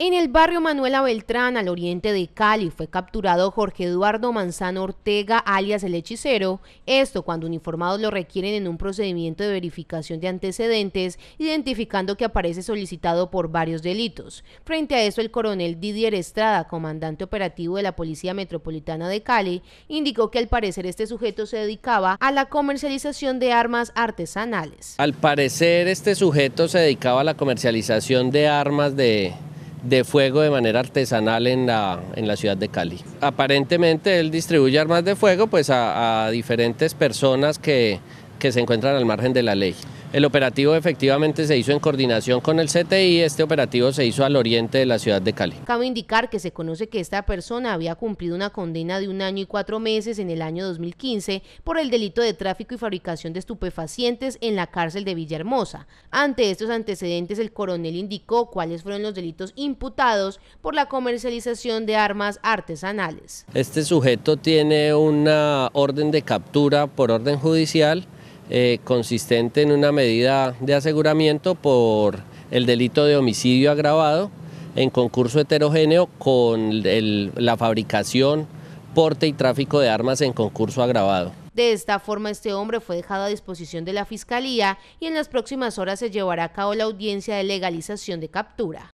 En el barrio Manuela Beltrán, al oriente de Cali, fue capturado Jorge Eduardo Manzano Ortega, alias el hechicero. Esto cuando uniformados lo requieren en un procedimiento de verificación de antecedentes, identificando que aparece solicitado por varios delitos. Frente a eso, el coronel Didier Estrada, comandante operativo de la Policía Metropolitana de Cali, indicó que al parecer este sujeto se dedicaba a la comercialización de armas artesanales. Al parecer este sujeto se dedicaba a la comercialización de armas de de fuego de manera artesanal en la, en la ciudad de Cali. Aparentemente él distribuye armas de fuego pues a, a diferentes personas que que se encuentran al margen de la ley. El operativo efectivamente se hizo en coordinación con el CTI, este operativo se hizo al oriente de la ciudad de Cali. Cabe indicar que se conoce que esta persona había cumplido una condena de un año y cuatro meses en el año 2015 por el delito de tráfico y fabricación de estupefacientes en la cárcel de Villahermosa. Ante estos antecedentes, el coronel indicó cuáles fueron los delitos imputados por la comercialización de armas artesanales. Este sujeto tiene una orden de captura por orden judicial eh, consistente en una medida de aseguramiento por el delito de homicidio agravado en concurso heterogéneo con la fabricación, porte y tráfico de armas en concurso agravado. De esta forma, este hombre fue dejado a disposición de la Fiscalía y en las próximas horas se llevará a cabo la audiencia de legalización de captura.